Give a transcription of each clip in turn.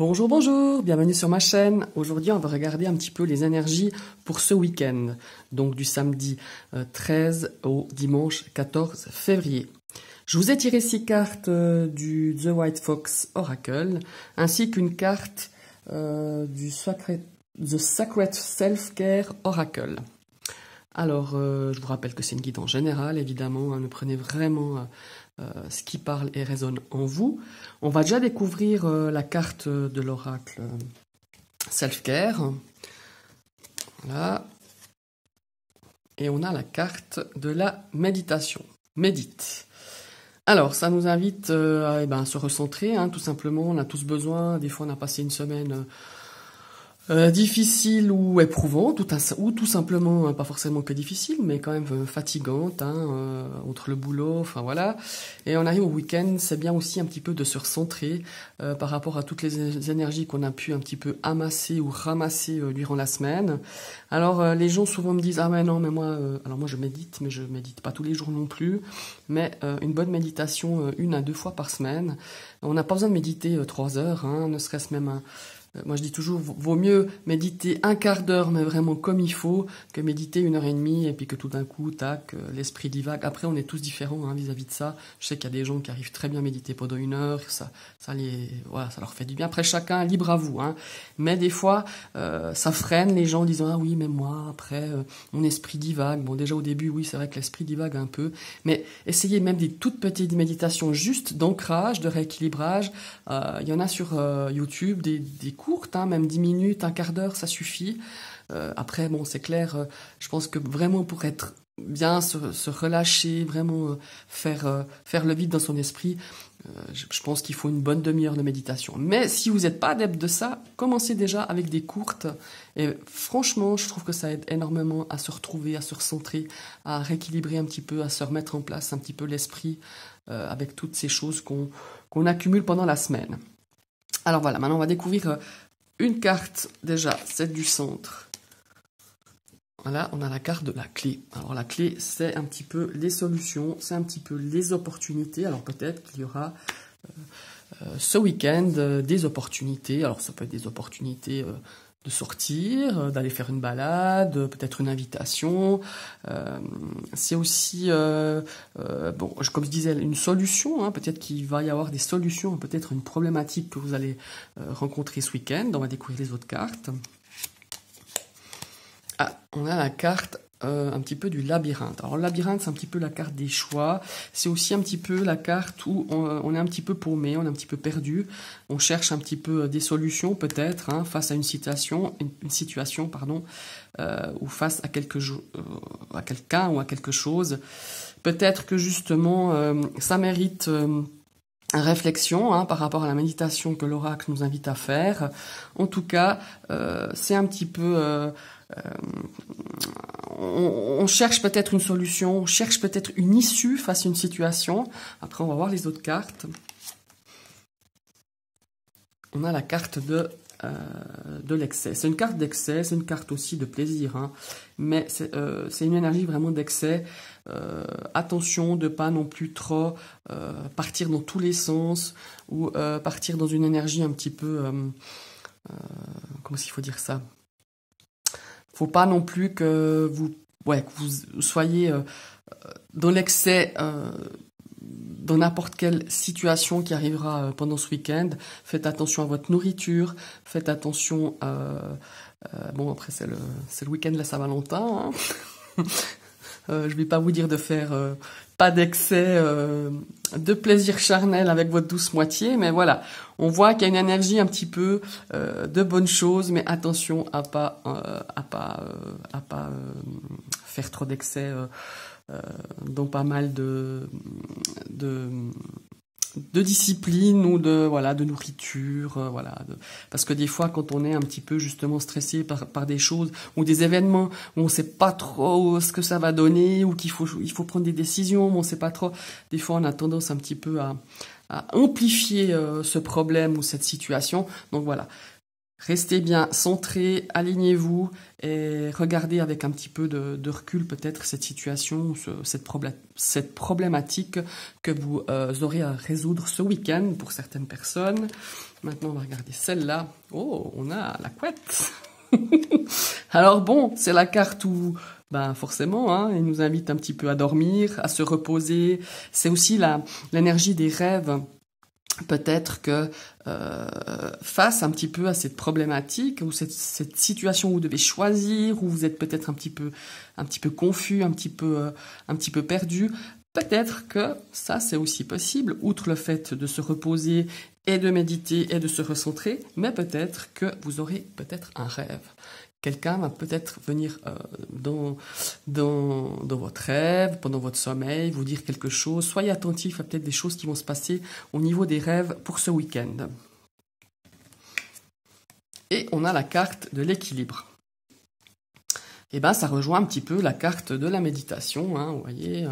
Bonjour, bonjour, bienvenue sur ma chaîne. Aujourd'hui, on va regarder un petit peu les énergies pour ce week-end, donc du samedi 13 euh, au dimanche 14 février. Je vous ai tiré six cartes euh, du The White Fox Oracle, ainsi qu'une carte euh, du The Sacred Self-Care Oracle. Alors, euh, je vous rappelle que c'est une guide en général, évidemment, hein, ne prenez vraiment euh, euh, ce qui parle et résonne en vous. On va déjà découvrir la carte de l'oracle Self-Care. Voilà. Et on a la carte de la méditation. Médite. Alors, ça nous invite eh ben, à se recentrer, hein, tout simplement. On a tous besoin, des fois on a passé une semaine... Euh, difficile ou éprouvant, ou, ou, tout simplement, hein, pas forcément que difficile, mais quand même euh, fatigante, hein, euh, entre le boulot, enfin voilà. Et on arrive au week-end, c'est bien aussi un petit peu de se recentrer par rapport à toutes les énergies qu'on a pu un petit peu amasser ou ramasser durant la semaine. Alors les gens souvent me disent, ah mais non, mais moi, alors moi je médite, mais je médite pas tous les jours non plus, mais une bonne méditation une à deux fois par semaine. On n'a pas besoin de méditer trois heures, hein, ne serait-ce même... Un, euh, moi, je dis toujours, vaut mieux méditer un quart d'heure, mais vraiment comme il faut, que méditer une heure et demie et puis que tout d'un coup, tac, euh, l'esprit divague. Après, on est tous différents hein, vis-à-vis de ça. Je sais qu'il y a des gens qui arrivent très bien à méditer pendant une heure, ça, ça les, voilà, ça leur fait du bien. Après, chacun libre à vous. Hein. Mais des fois, euh, ça freine les gens en disant ah oui, mais moi, après, mon esprit divague. Bon, déjà au début, oui, c'est vrai que l'esprit divague un peu, mais essayez même des toutes petites méditations juste d'ancrage, de rééquilibrage. Il y en a sur YouTube des, des courte, hein, même 10 minutes, un quart d'heure, ça suffit. Euh, après, bon, c'est clair, euh, je pense que vraiment pour être bien, se, relâcher, vraiment euh, faire, faire le vide dans son esprit, je, pense qu'il faut une bonne demi-heure de méditation. Mais si vous n'êtes pas adepte de ça, commencez déjà avec des courtes. Et franchement, je trouve que ça aide énormément à se retrouver, à se recentrer, à rééquilibrer un petit peu, à se remettre en place un petit peu l'esprit avec toutes ces choses qu'on accumule pendant la semaine. Alors voilà, maintenant on va découvrir euh, une carte. Déjà, celle du centre. Voilà, on a la carte de la clé. Alors la clé, c'est un petit peu les solutions, c'est un petit peu les opportunités. Alors peut-être qu'il y aura euh, euh, ce week-end des opportunités. Alors ça peut être des opportunités de sortir, euh, d'aller faire une balade, euh, peut-être une invitation. Euh, c'est aussi, comme je disais, une solution. Hein, peut-être qu'il va y avoir des solutions, peut-être une problématique que vous allez rencontrer ce week-end. On va découvrir les autres cartes. Ah, on a la carte euh, un petit peu du labyrinthe. Alors le labyrinthe, c'est un petit peu la carte des choix. C'est aussi un petit peu la carte où on, euh, est un petit peu paumé, on est un petit peu perdu. On cherche un petit peu euh, des solutions peut-être hein, face à une situation, une, situation pardon, ou face à quelque à quelqu'un ou à quelque chose. Peut-être que justement, ça mérite réflexion hein, par rapport à la méditation que l'oracle nous invite à faire. En tout cas, euh, c'est un petit peu... Euh, euh, on, cherche peut-être une solution, on cherche peut-être une issue face à une situation. Après, on va voir les autres cartes. On a la carte de euh, de l'excès. C'est une carte d'excès, c'est une carte aussi de plaisir, hein. mais euh, c'est une énergie vraiment d'excès. Euh, attention de pas non plus trop partir dans tous les sens ou partir dans une énergie un petit peu... comment s'il faut dire ça Faut pas non plus que vous, ouais, que vous soyez dans l'excès dans n'importe quelle situation qui arrivera euh, pendant ce week-end, faites attention à votre nourriture, faites attention à... Euh, euh, bon, après, c'est le, week-end de la Saint-Valentin. Hein. je ne vais pas vous dire de faire pas d'excès de plaisir charnel avec votre douce moitié, mais voilà, on voit qu'il y a une énergie un petit peu de bonnes choses, mais attention à pas, à pas, à pas faire trop d'excès euh, euh, dans pas mal de, de, discipline ou de voilà de nourriture euh, voilà parce que des fois quand on est un petit peu justement stressé par, des choses ou des événements où on sait pas trop ce que ça va donner ou qu'il faut il faut prendre des décisions mais on sait pas trop des fois on a tendance un petit peu à, amplifier ce problème ou cette situation donc voilà Restez bien centré, alignez-vous et regardez avec un petit peu de, recul peut-être cette situation, cette, problématique que vous euh, aurez à résoudre ce week-end pour certaines personnes. Maintenant, on va regarder celle-là. Oh, on a la couette Alors bon, c'est la carte où, ben forcément, hein, il nous invite un petit peu à dormir, à se reposer. C'est aussi l'énergie des rêves peut-être que euh, face un petit peu à cette problématique ou cette, situation où vous devez choisir, où vous êtes peut-être un petit peu un petit peu confus, un petit peu euh, un petit peu perdu, peut-être que ça c'est aussi possible, outre le fait de se reposer et de méditer et de se recentrer, mais peut-être que vous aurez peut-être un rêve. Quelqu'un va peut-être venir euh, dans, dans, votre rêve, pendant votre sommeil, vous dire quelque chose. Soyez attentif à peut-être des choses qui vont se passer au niveau des rêves pour ce week-end. Et on a la carte de l'équilibre. Et eh ben, ça rejoint un petit peu la carte de la méditation. Hein, vous voyez, euh,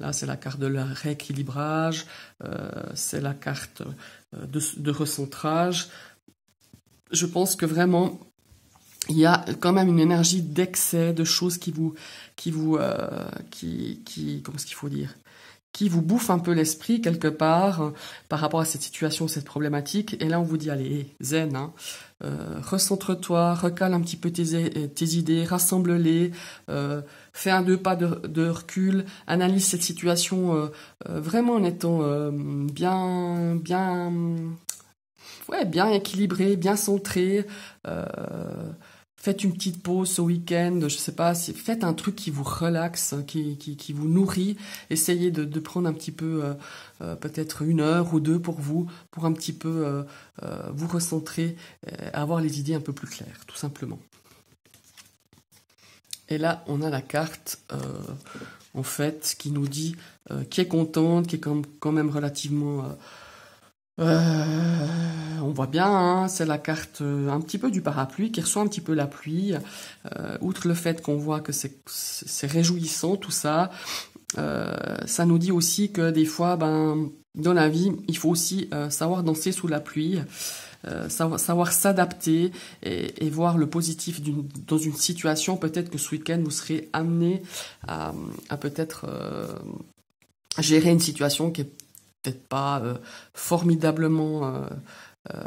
là c'est la carte de l'équilibrage. rééquilibrage, euh, c'est la carte de recentrage. Je pense que vraiment il y a quand même une énergie d'excès, de choses qui vous, qui vous, euh, qui, qui, comment ce qu'il faut dire, qui vous bouffe un peu l'esprit quelque part euh, par rapport à cette situation, cette problématique. Et là, on vous dit, allez, zen, hein. euh, recentre-toi, recale un petit peu tes, tes idées, rassemble-les, fais un deux pas de, de recul, analyse cette situation vraiment en étant bien, bien, ouais, bien équilibré, bien centré. Faites une petite pause au week-end, je ne sais pas, faites un truc qui vous relaxe, qui, vous nourrit. Essayez de, prendre un petit peu, euh, euh, peut-être une heure ou deux pour vous, pour un petit peu euh, vous recentrer, avoir les idées un peu plus claires, tout simplement. Et là, on a la carte, en fait, qui nous dit qui est contente, qui est quand même relativement on voit bien, hein, c'est la carte euh, un petit peu du parapluie qui reçoit un petit peu la pluie. Euh, outre le fait qu'on voit que c'est réjouissant tout ça, euh, ça nous dit aussi que des fois, ben, dans la vie, il faut aussi savoir danser sous la pluie, savoir, s'adapter et, voir le positif dans une situation. Peut-être que ce week-end, vous serez amené à, à peut-être gérer une situation qui est peut-être pas formidablement euh,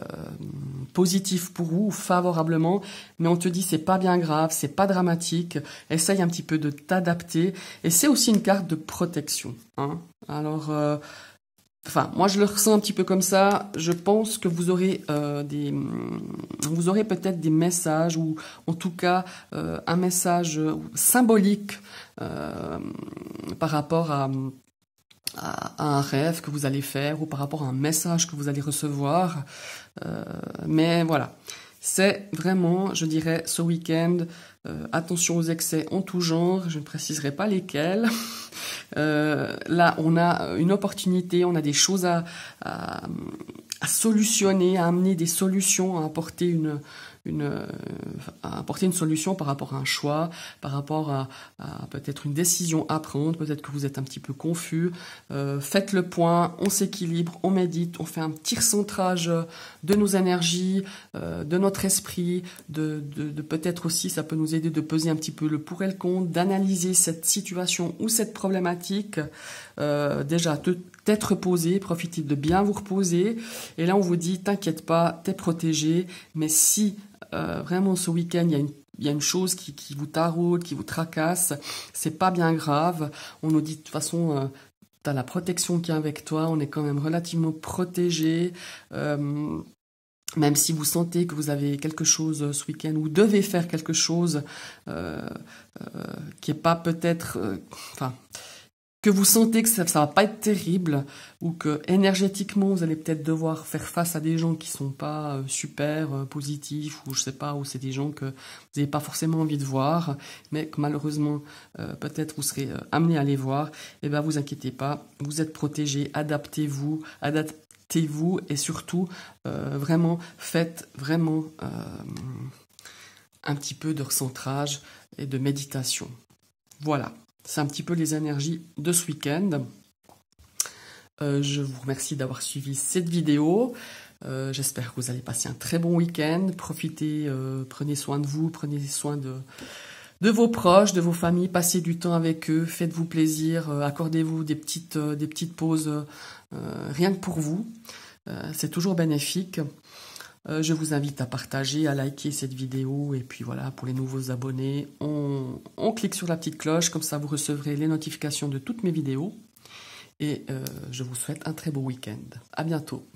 positif pour vous, favorablement, mais on te dit c'est pas bien grave, c'est pas dramatique, essaye un petit peu de t'adapter, et c'est aussi une carte de protection. Hein. Alors, euh, enfin, moi je le ressens un petit peu comme ça, je pense que vous aurez euh, des, mm, vous aurez peut-être des messages, ou en tout cas euh, un message symbolique par rapport à à, un rêve que vous allez faire ou par rapport à un message que vous allez recevoir. Euh, mais voilà, c'est vraiment, je dirais, ce week-end euh, attention aux excès en tout genre, je ne préciserai pas lesquels. Euh, là, on a euh, une opportunité, on a des choses à, solutionner, à amener des solutions, à apporter une, apporter une solution par rapport à un choix, par rapport à, peut-être une décision à prendre, peut-être que vous êtes un petit peu confus. faites le point, on s'équilibre, on médite, on fait un petit recentrage de nos énergies, de notre esprit, peut-être aussi ça peut nous aider de peser un petit peu le pour et le contre, d'analyser cette situation ou cette problématique. Euh, déjà, t'être posé, profitez de bien vous reposer. Et là, on vous dit, t'inquiète pas, t'es protégé. Mais si euh, vraiment ce week-end, il y a une chose qui, vous taraude, qui vous tracasse, c'est pas bien grave. On nous dit de toute façon, euh, t'as la protection qui est avec toi, on est quand même relativement protégé. Euh, même si vous sentez que vous avez quelque chose euh, ce week-end, ou devez faire quelque chose euh, euh, qui n'est pas peut-être, enfin, que vous sentez que ça, ne va pas être terrible, ou que énergétiquement vous allez peut-être devoir faire face à des gens qui sont pas super positifs, ou je sais pas, ou c'est des gens que vous n'avez pas forcément envie de voir, mais que malheureusement peut-être vous serez amené à les voir. eh ben vous inquiétez pas, vous êtes protégé, adaptez-vous, adaptez vous et surtout euh, vraiment faites vraiment euh, un petit peu de recentrage et de méditation. Voilà, c'est un petit peu les énergies de ce week-end. Euh, je vous remercie d'avoir suivi cette vidéo. J'espère que vous allez passer un très bon week-end. Profitez, prenez soin de vous, prenez soin de, de vos proches, de vos familles, passez du temps avec eux, faites-vous plaisir, euh, accordez-vous des petites, euh, des petites pauses euh, rien que pour vous. c'est toujours bénéfique. je vous invite à partager, à liker cette vidéo et puis voilà, pour les nouveaux abonnés, on, on clique sur la petite cloche, comme ça vous recevrez les notifications de toutes mes vidéos. Et je vous souhaite un très beau week-end. À bientôt.